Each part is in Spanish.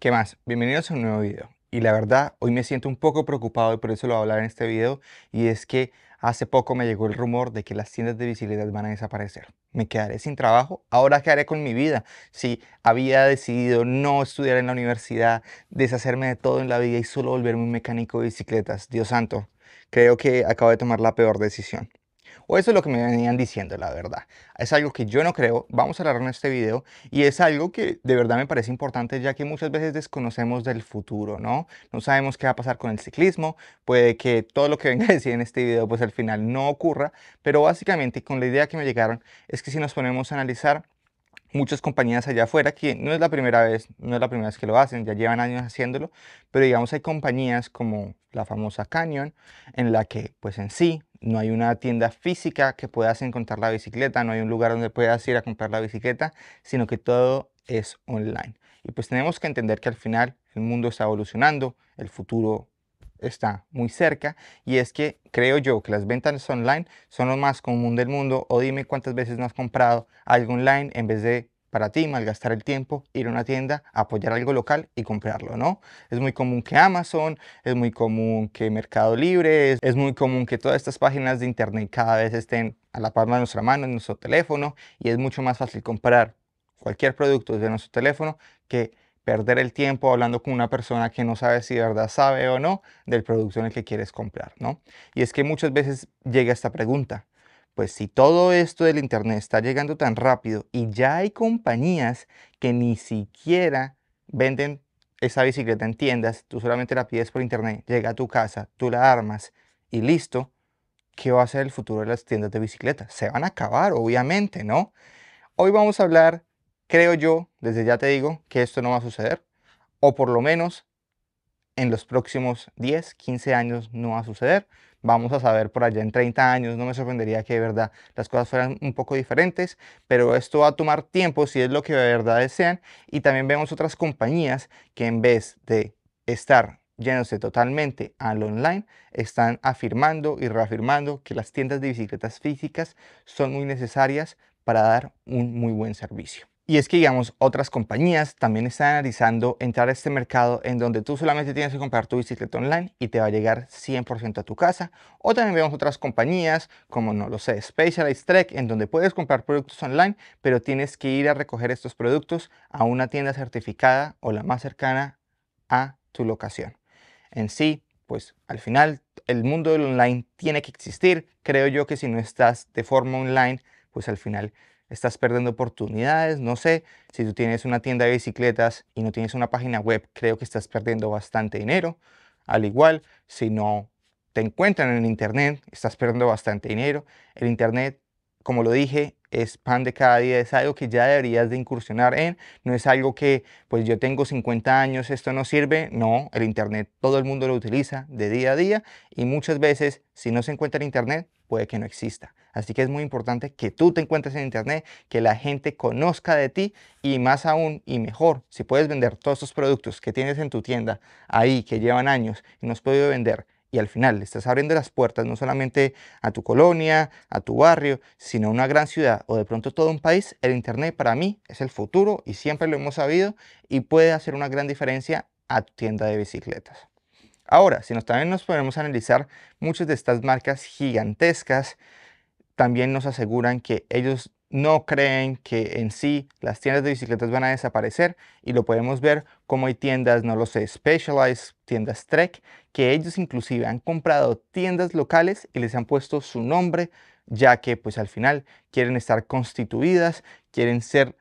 ¿Qué más? Bienvenidos a un nuevo video. Y la verdad, hoy me siento un poco preocupado y por eso lo voy a hablar en este video. Y es que hace poco me llegó el rumor de que las tiendas de bicicletas van a desaparecer. Me quedaré sin trabajo. Ahora, ¿qué haré con mi vida? Si había decidido no estudiar en la universidad, deshacerme de todo en la vida y solo volverme un mecánico de bicicletas. Dios santo, creo que acabo de tomar la peor decisión. O eso es lo que me venían diciendo, la verdad. Es algo que yo no creo, vamos a hablar en este video, y es algo que de verdad me parece importante ya que muchas veces desconocemos del futuro, ¿no? No sabemos qué va a pasar con el ciclismo, puede que todo lo que venga a decir en este video pues al final no ocurra, pero básicamente con la idea que me llegaron es que si nos ponemos a analizar muchas compañías allá afuera, que no es la primera vez, no es la primera vez que lo hacen, ya llevan años haciéndolo, pero digamos hay compañías como la famosa Canyon, en la que pues en sí no hay una tienda física que puedas encontrar la bicicleta, no hay un lugar donde puedas ir a comprar la bicicleta, sino que todo es online. Y pues tenemos que entender que al final el mundo está evolucionando, el futuro está muy cerca y es que creo yo que las ventas online son lo más común del mundo o dime cuántas veces no has comprado algo online en vez de para ti malgastar el tiempo, ir a una tienda, apoyar algo local y comprarlo, ¿no? Es muy común que Amazon, es muy común que Mercado Libre, es, es muy común que todas estas páginas de internet cada vez estén a la palma de nuestra mano, en nuestro teléfono y es mucho más fácil comprar cualquier producto desde nuestro teléfono que perder el tiempo hablando con una persona que no sabe si de verdad sabe o no del producto en el que quieres comprar, ¿no? Y es que muchas veces llega esta pregunta. Pues si todo esto del Internet está llegando tan rápido y ya hay compañías que ni siquiera venden esa bicicleta en tiendas, tú solamente la pides por Internet, llega a tu casa, tú la armas y listo, ¿qué va a ser el futuro de las tiendas de bicicletas? Se van a acabar, obviamente, ¿no? Hoy vamos a hablar Creo yo, desde ya te digo, que esto no va a suceder, o por lo menos en los próximos 10, 15 años no va a suceder. Vamos a saber por allá en 30 años, no me sorprendería que de verdad las cosas fueran un poco diferentes, pero esto va a tomar tiempo si es lo que de verdad desean. Y también vemos otras compañías que en vez de estar yéndose totalmente al online, están afirmando y reafirmando que las tiendas de bicicletas físicas son muy necesarias para dar un muy buen servicio. Y es que, digamos, otras compañías también están analizando entrar a este mercado en donde tú solamente tienes que comprar tu bicicleta online y te va a llegar 100% a tu casa. O también vemos otras compañías como, no lo sé, Specialized Trek, en donde puedes comprar productos online, pero tienes que ir a recoger estos productos a una tienda certificada o la más cercana a tu locación. En sí, pues al final el mundo del online tiene que existir. Creo yo que si no estás de forma online, pues al final estás perdiendo oportunidades, no sé, si tú tienes una tienda de bicicletas y no tienes una página web, creo que estás perdiendo bastante dinero. Al igual, si no te encuentran en Internet, estás perdiendo bastante dinero. El Internet, como lo dije, es pan de cada día, es algo que ya deberías de incursionar en, no es algo que pues yo tengo 50 años, esto no sirve, no, el Internet todo el mundo lo utiliza de día a día y muchas veces si no se encuentra en Internet puede que no exista. Así que es muy importante que tú te encuentres en Internet, que la gente conozca de ti y más aún y mejor, si puedes vender todos estos productos que tienes en tu tienda ahí, que llevan años y no has podido vender y al final le estás abriendo las puertas no solamente a tu colonia, a tu barrio, sino a una gran ciudad o de pronto todo un país, el Internet para mí es el futuro y siempre lo hemos sabido y puede hacer una gran diferencia a tu tienda de bicicletas. Ahora, si nos, también nos podemos analizar, muchas de estas marcas gigantescas también nos aseguran que ellos no creen que en sí las tiendas de bicicletas van a desaparecer y lo podemos ver como hay tiendas, no lo sé, Specialized, tiendas Trek, que ellos inclusive han comprado tiendas locales y les han puesto su nombre, ya que pues al final quieren estar constituidas, quieren ser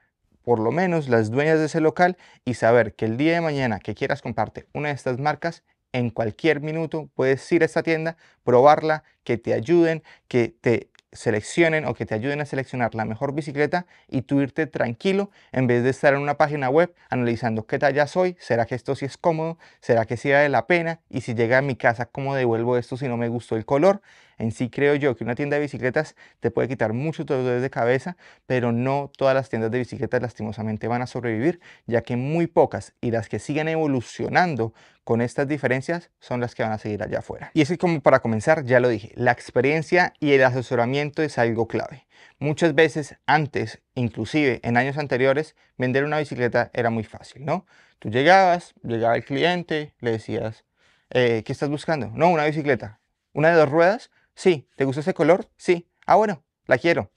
por lo menos las dueñas de ese local y saber que el día de mañana que quieras comprarte una de estas marcas, en cualquier minuto puedes ir a esta tienda, probarla, que te ayuden, que te seleccionen o que te ayuden a seleccionar la mejor bicicleta y tú irte tranquilo en vez de estar en una página web analizando qué talla soy, será que esto sí es cómodo, será que sí vale la pena y si llega a mi casa cómo devuelvo esto si no me gustó el color. En sí creo yo que una tienda de bicicletas te puede quitar muchos dolores de cabeza, pero no todas las tiendas de bicicletas lastimosamente van a sobrevivir, ya que muy pocas y las que siguen evolucionando con estas diferencias son las que van a seguir allá afuera. Y es como para comenzar, ya lo dije, la experiencia y el asesoramiento es algo clave. Muchas veces antes, inclusive en años anteriores, vender una bicicleta era muy fácil, ¿no? Tú llegabas, llegaba el cliente, le decías, eh, ¿qué estás buscando? No, una bicicleta. Una de dos ruedas, Sí. ¿Te gustó ese color? Sí. Ah, bueno, la quiero.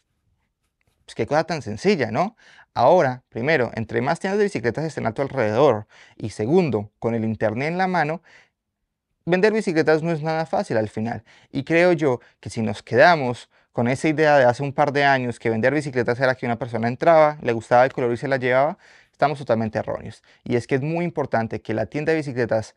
Pues qué cosa tan sencilla, ¿no? Ahora, primero, entre más tiendas de bicicletas estén a tu alrededor y segundo, con el internet en la mano, vender bicicletas no es nada fácil al final. Y creo yo que si nos quedamos con esa idea de hace un par de años que vender bicicletas era que una persona entraba, le gustaba el color y se la llevaba, estamos totalmente erróneos. Y es que es muy importante que la tienda de bicicletas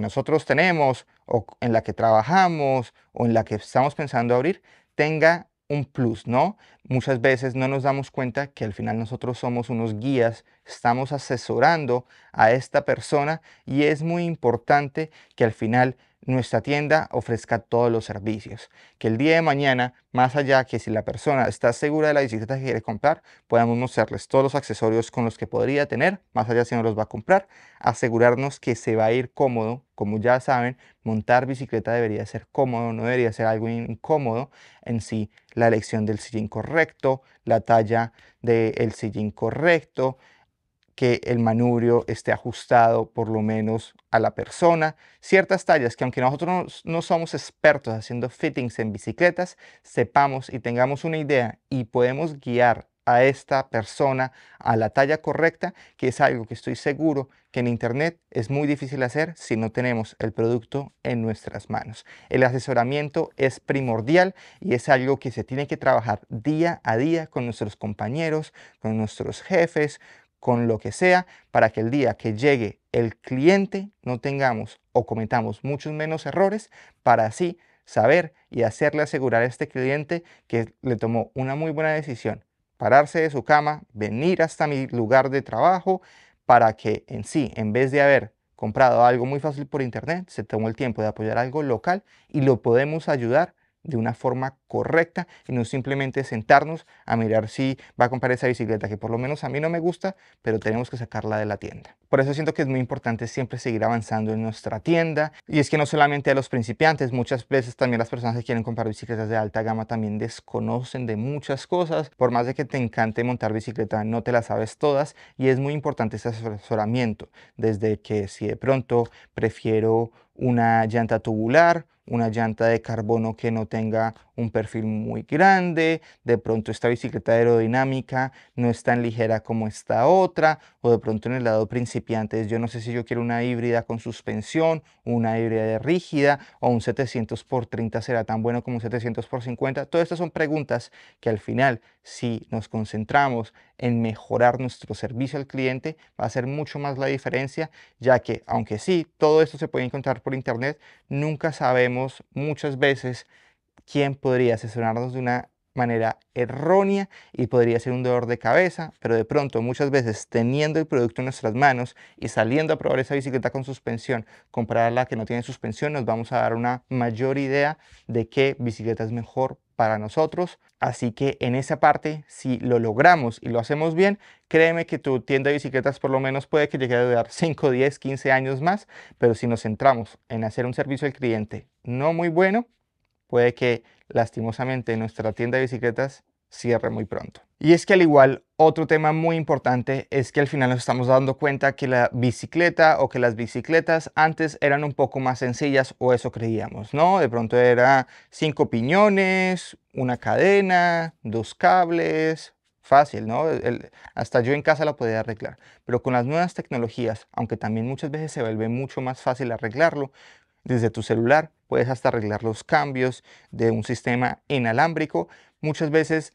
nosotros tenemos o en la que trabajamos o en la que estamos pensando abrir tenga un plus, ¿no? Muchas veces no nos damos cuenta que al final nosotros somos unos guías, estamos asesorando a esta persona y es muy importante que al final nuestra tienda ofrezca todos los servicios. Que el día de mañana, más allá que si la persona está segura de la bicicleta que quiere comprar, podamos mostrarles todos los accesorios con los que podría tener, más allá si no los va a comprar, asegurarnos que se va a ir cómodo. Como ya saben, montar bicicleta debería ser cómodo, no debería ser algo incómodo en sí. La elección del sillín correcto, la talla del sillín correcto, que el manubrio esté ajustado por lo menos a la persona. Ciertas tallas que aunque nosotros no, somos expertos haciendo fittings en bicicletas, sepamos y tengamos una idea y podemos guiar a esta persona a la talla correcta, que es algo que estoy seguro que en Internet es muy difícil hacer si no tenemos el producto en nuestras manos. El asesoramiento es primordial y es algo que se tiene que trabajar día a día con nuestros compañeros, con nuestros jefes, con lo que sea para que el día que llegue el cliente no tengamos o cometamos muchos menos errores para así saber y hacerle asegurar a este cliente que le tomó una muy buena decisión, pararse de su cama, venir hasta mi lugar de trabajo para que en sí, en vez de haber comprado algo muy fácil por internet, se tomó el tiempo de apoyar algo local y lo podemos ayudar de una forma correcta y no simplemente sentarnos a mirar si va a comprar esa bicicleta que por lo menos a mí no me gusta, pero tenemos que sacarla de la tienda. Por eso siento que es muy importante siempre seguir avanzando en nuestra tienda y es que no solamente a los principiantes, muchas veces también las personas que quieren comprar bicicletas de alta gama también desconocen de muchas cosas, por más de que te encante montar bicicleta, no te las sabes todas y es muy importante ese asesoramiento, desde que si de pronto prefiero una llanta tubular, una llanta de carbono que no tenga un perfil muy grande, de pronto esta bicicleta aerodinámica no es tan ligera como esta otra, o de pronto en el lado principiante, yo no sé si yo quiero una híbrida con suspensión, una híbrida rígida, o un 700 x 30 será tan bueno como un 700 x 50, todas estas son preguntas que al final si nos concentramos en mejorar nuestro servicio al cliente, va a ser mucho más la diferencia, ya que aunque sí, todo esto se puede encontrar por internet, nunca sabemos muchas veces quién podría asesorarnos de una manera errónea y podría ser un dolor de cabeza, pero de pronto muchas veces teniendo el producto en nuestras manos y saliendo a probar esa bicicleta con suspensión, comprar la que no tiene suspensión, nos vamos a dar una mayor idea de qué bicicleta es mejor para nosotros. Así que en esa parte, si lo logramos y lo hacemos bien, créeme que tu tienda de bicicletas por lo menos puede que llegue a durar 5, 10, 15 años más, pero si nos centramos en hacer un servicio al cliente no muy bueno, puede que lastimosamente nuestra tienda de bicicletas cierre muy pronto. Y es que al igual, otro tema muy importante es que al final nos estamos dando cuenta que la bicicleta o que las bicicletas antes eran un poco más sencillas o eso creíamos, ¿no? De pronto era cinco piñones, una cadena, dos cables, fácil, ¿no? hasta yo en casa la podía arreglar. Pero con las nuevas tecnologías, aunque también muchas veces se vuelve mucho más fácil arreglarlo, desde tu celular. Puedes hasta arreglar los cambios de un sistema inalámbrico. Muchas veces,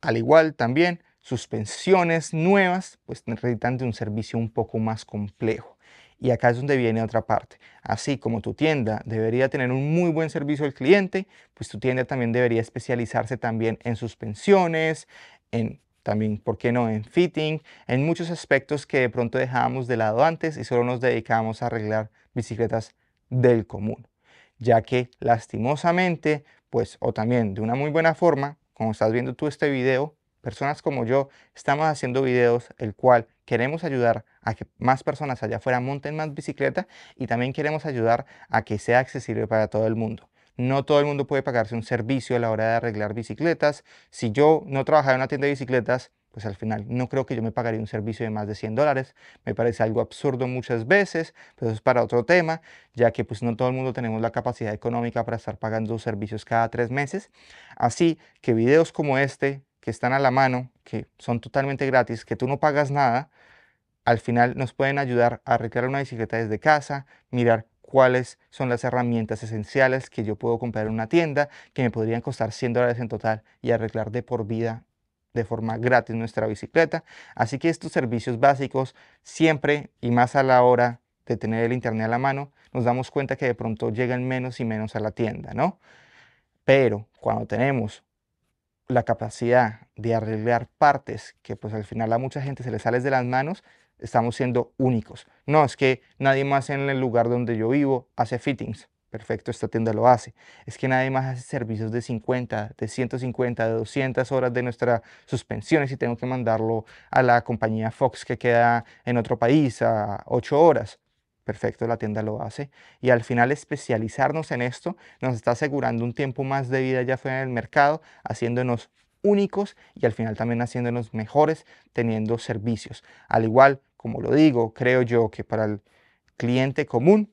al igual también, suspensiones nuevas, pues necesitan de un servicio un poco más complejo. Y acá es donde viene otra parte. Así como tu tienda debería tener un muy buen servicio al cliente, pues tu tienda también debería especializarse también en suspensiones, en también, ¿por qué no?, en fitting, en muchos aspectos que de pronto dejábamos de lado antes y solo nos dedicábamos a arreglar bicicletas del común, ya que lastimosamente, pues o también de una muy buena forma, como estás viendo tú este video, personas como yo estamos haciendo videos el cual queremos ayudar a que más personas allá afuera monten más bicicleta y también queremos ayudar a que sea accesible para todo el mundo. No todo el mundo puede pagarse un servicio a la hora de arreglar bicicletas. Si yo no trabajaba en una tienda de bicicletas, pues al final no creo que yo me pagaría un servicio de más de 100 dólares. Me parece algo absurdo muchas veces, pero es para otro tema, ya que pues no todo el mundo tenemos la capacidad económica para estar pagando servicios cada tres meses. Así que videos como este, que están a la mano, que son totalmente gratis, que tú no pagas nada, al final nos pueden ayudar a arreglar una bicicleta desde casa, mirar cuáles son las herramientas esenciales que yo puedo comprar en una tienda que me podrían costar 100 dólares en total y arreglar de por vida de forma gratis nuestra bicicleta. Así que estos servicios básicos siempre y más a la hora de tener el internet a la mano, nos damos cuenta que de pronto llegan menos y menos a la tienda, ¿no? Pero cuando tenemos la capacidad de arreglar partes que pues al final a mucha gente se le sale de las manos, estamos siendo únicos. No, es que nadie más en el lugar donde yo vivo hace fittings. Perfecto, esta tienda lo hace. Es que nadie más hace servicios de 50, de 150, de 200 horas de nuestras suspensiones y tengo que mandarlo a la compañía Fox que queda en otro país a 8 horas. Perfecto, la tienda lo hace. Y al final especializarnos en esto nos está asegurando un tiempo más de vida ya fuera en el mercado, haciéndonos únicos y al final también haciéndonos mejores teniendo servicios. Al igual, como lo digo, creo yo que para el cliente común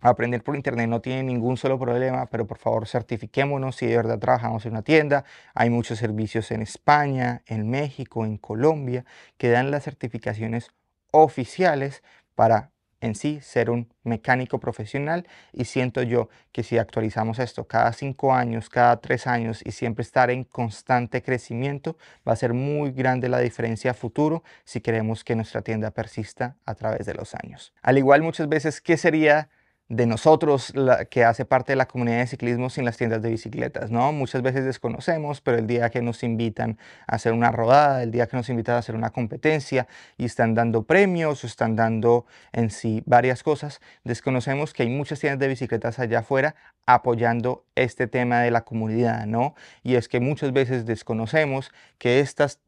Aprender por internet no tiene ningún solo problema, pero por favor certifiquémonos si de verdad trabajamos en una tienda. Hay muchos servicios en España, en México, en Colombia, que dan las certificaciones oficiales para en sí ser un mecánico profesional y siento yo que si actualizamos esto cada cinco años, cada tres años y siempre estar en constante crecimiento, va a ser muy grande la diferencia a futuro si queremos que nuestra tienda persista a través de los años. Al igual muchas veces, ¿qué sería de nosotros que hace parte de la comunidad de ciclismo sin las tiendas de bicicletas, ¿no? Muchas veces desconocemos, pero el día que nos invitan a hacer una rodada, el día que nos invitan a hacer una competencia y están dando premios o están dando en sí varias cosas, desconocemos que hay muchas tiendas de bicicletas allá afuera apoyando este tema de la comunidad, ¿no? Y es que muchas veces desconocemos que estas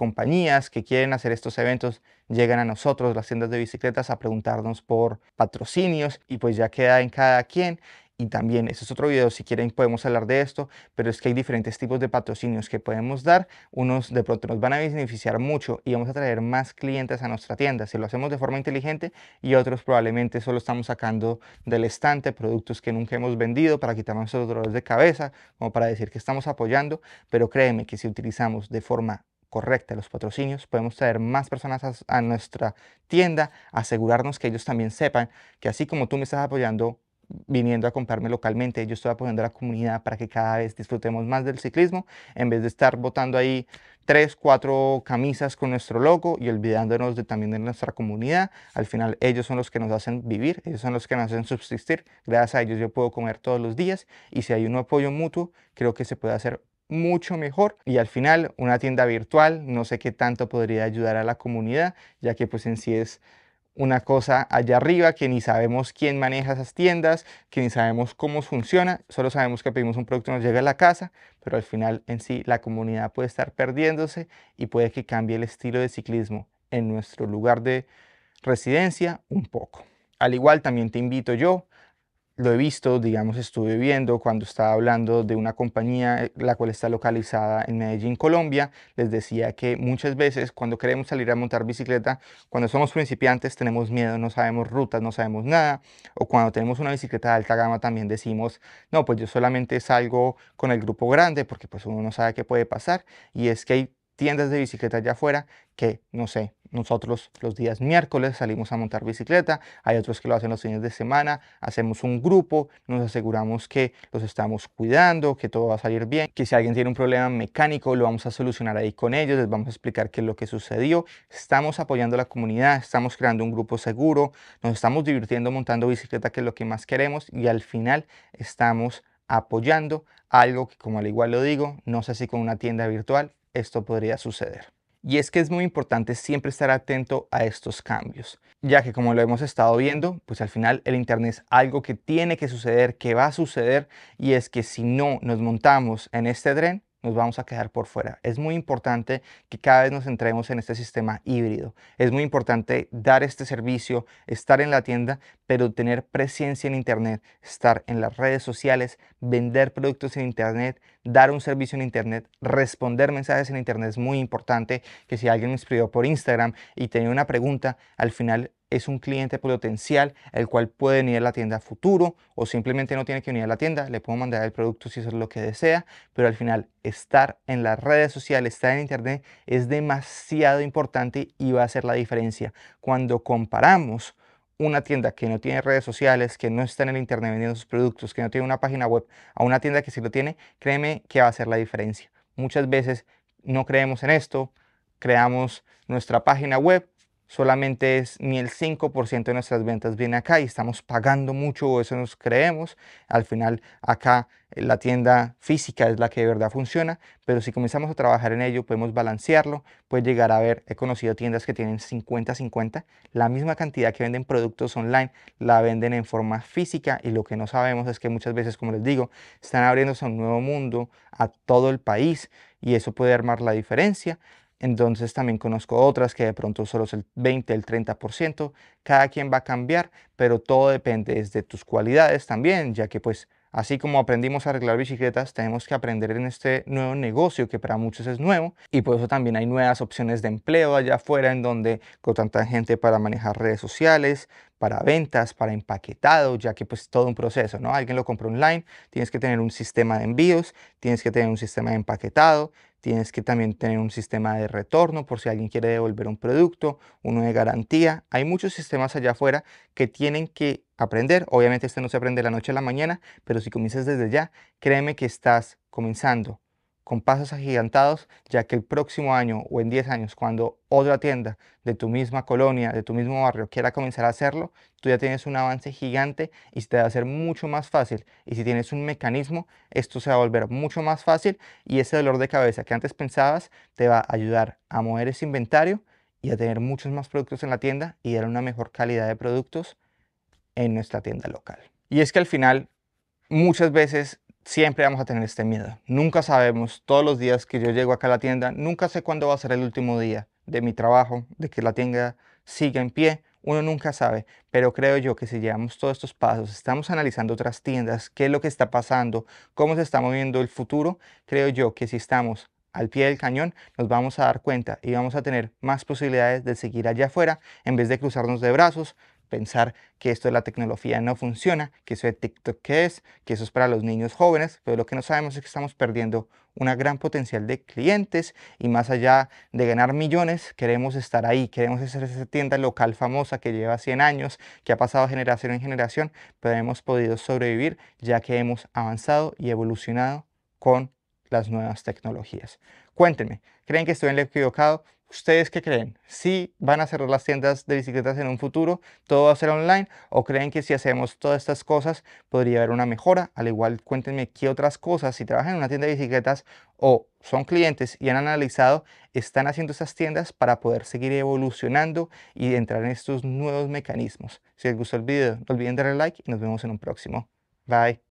compañías que quieren hacer estos eventos llegan a nosotros, las tiendas de bicicletas, a preguntarnos por patrocinios y pues ya queda en cada quien. Y también, ese es otro video, si quieren podemos hablar de esto, pero es que hay diferentes tipos de patrocinios que podemos dar. Unos de pronto nos van a beneficiar mucho y vamos a traer más clientes a nuestra tienda si lo hacemos de forma inteligente y otros probablemente solo estamos sacando del estante productos que nunca hemos vendido para quitarnos los dolores de cabeza, como para decir que estamos apoyando, pero créeme que si utilizamos de forma correcta los patrocinios, podemos traer más personas a, nuestra tienda, asegurarnos que ellos también sepan que así como tú me estás apoyando viniendo a comprarme localmente, yo estoy apoyando a la comunidad para que cada vez disfrutemos más del ciclismo, en vez de estar botando ahí tres, cuatro camisas con nuestro logo y olvidándonos de, también de nuestra comunidad. Al final ellos son los que nos hacen vivir, ellos son los que nos hacen subsistir. Gracias a ellos yo puedo comer todos los días y si hay un apoyo mutuo, creo que se puede hacer mucho mejor y al final una tienda virtual no sé qué tanto podría ayudar a la comunidad ya que pues en sí es una cosa allá arriba que ni sabemos quién maneja esas tiendas, que ni sabemos cómo funciona, solo sabemos que pedimos un producto nos llega a la casa, pero al final en sí la comunidad puede estar perdiéndose y puede que cambie el estilo de ciclismo en nuestro lugar de residencia un poco. Al igual también te invito yo lo he visto, digamos, estuve viendo cuando estaba hablando de una compañía eh, la cual está localizada en Medellín, Colombia, les decía que muchas veces cuando queremos salir a montar bicicleta, cuando somos principiantes tenemos miedo, no sabemos rutas, no sabemos nada, o cuando tenemos una bicicleta de alta gama también decimos, no, pues yo solamente salgo con el grupo grande porque pues uno no sabe qué puede pasar y es que hay tiendas de bicicleta allá afuera que, no sé, nosotros los días miércoles salimos a montar bicicleta, hay otros que lo hacen los fines de semana, hacemos un grupo, nos aseguramos que los estamos cuidando, que todo va a salir bien, que si alguien tiene un problema mecánico lo vamos a solucionar ahí con ellos, les vamos a explicar qué es lo que sucedió, estamos apoyando a la comunidad, estamos creando un grupo seguro, nos estamos divirtiendo montando bicicleta que es lo que más queremos y al final estamos apoyando algo que como al igual lo digo, no sé si con una tienda virtual esto podría suceder. Y es que es muy importante siempre estar atento a estos cambios, ya que como lo hemos estado viendo, pues al final el Internet es algo que tiene que suceder, que va a suceder, y es que si no nos montamos en este tren, nos vamos a quedar por fuera. Es muy importante que cada vez nos entremos en este sistema híbrido. Es muy importante dar este servicio, estar en la tienda, pero tener presencia en Internet, estar en las redes sociales, vender productos en Internet, dar un servicio en Internet, responder mensajes en Internet. Es muy importante que si alguien me escribió por Instagram y tenía una pregunta, al final es un cliente potencial, el cual puede venir a la tienda a futuro o simplemente no tiene que venir a la tienda, le puedo mandar el producto si eso es lo que desea, pero al final estar en las redes sociales, estar en internet es demasiado importante y va a ser la diferencia. Cuando comparamos una tienda que no tiene redes sociales, que no está en el internet vendiendo sus productos, que no tiene una página web, a una tienda que sí lo tiene, créeme que va a ser la diferencia. Muchas veces no creemos en esto, creamos nuestra página web, solamente es ni el 5% de nuestras ventas viene acá y estamos pagando mucho o eso nos creemos. Al final acá eh, la tienda física es la que de verdad funciona, pero si comenzamos a trabajar en ello podemos balancearlo, puede llegar a ver, he conocido tiendas que tienen 50-50, la misma cantidad que venden productos online la venden en forma física y lo que no sabemos es que muchas veces, como les digo, están abriéndose a un nuevo mundo, a todo el país y eso puede armar la diferencia. Entonces también conozco otras que de pronto solo es el 20, el 30%. Cada quien va a cambiar, pero todo depende de tus cualidades también, ya que pues así como aprendimos a arreglar bicicletas, tenemos que aprender en este nuevo negocio que para muchos es nuevo y por eso también hay nuevas opciones de empleo allá afuera en donde con tanta gente para manejar redes sociales, para ventas, para empaquetado, ya que pues todo un proceso, ¿no? Alguien lo compra online, tienes que tener un sistema de envíos, tienes que tener un sistema de empaquetado, Tienes que también tener un sistema de retorno por si alguien quiere devolver un producto, uno de garantía. Hay muchos sistemas allá afuera que tienen que aprender. Obviamente este no se aprende de la noche a la mañana, pero si comienzas desde ya, créeme que estás comenzando con pasos agigantados, ya que el próximo año o en 10 años, cuando otra tienda de tu misma colonia, de tu mismo barrio quiera comenzar a hacerlo, tú ya tienes un avance gigante y te va a hacer mucho más fácil. Y si tienes un mecanismo, esto se va a volver mucho más fácil y ese dolor de cabeza que antes pensabas te va a ayudar a mover ese inventario y a tener muchos más productos en la tienda y dar una mejor calidad de productos en nuestra tienda local. Y es que al final muchas veces siempre vamos a tener este miedo. Nunca sabemos, todos los días que yo llego acá a la tienda, nunca sé cuándo va a ser el último día de mi trabajo, de que la tienda siga en pie. Uno nunca sabe, pero creo yo que si llevamos todos estos pasos, estamos analizando otras tiendas, qué es lo que está pasando, cómo se está moviendo el futuro, creo yo que si estamos al pie del cañón, nos vamos a dar cuenta y vamos a tener más posibilidades de seguir allá afuera en vez de cruzarnos de brazos, pensar que esto de la tecnología no funciona, que eso de TikTok qué es, que eso es para los niños jóvenes, pero lo que no sabemos es que estamos perdiendo una gran potencial de clientes y más allá de ganar millones, queremos estar ahí, queremos ser esa tienda local famosa que lleva 100 años, que ha pasado generación en generación, pero hemos podido sobrevivir ya que hemos avanzado y evolucionado con las nuevas tecnologías. Cuéntenme, ¿creen que estoy en lo equivocado? ¿Ustedes qué creen? si van a cerrar las tiendas de bicicletas en un futuro? ¿Todo va a ser online? ¿O creen que si hacemos todas estas cosas podría haber una mejora? Al igual, cuéntenme qué otras cosas, si trabajan en una tienda de bicicletas o son clientes y han analizado, están haciendo estas tiendas para poder seguir evolucionando y entrar en estos nuevos mecanismos. Si les gustó el video, no olviden darle like y nos vemos en un próximo. Bye.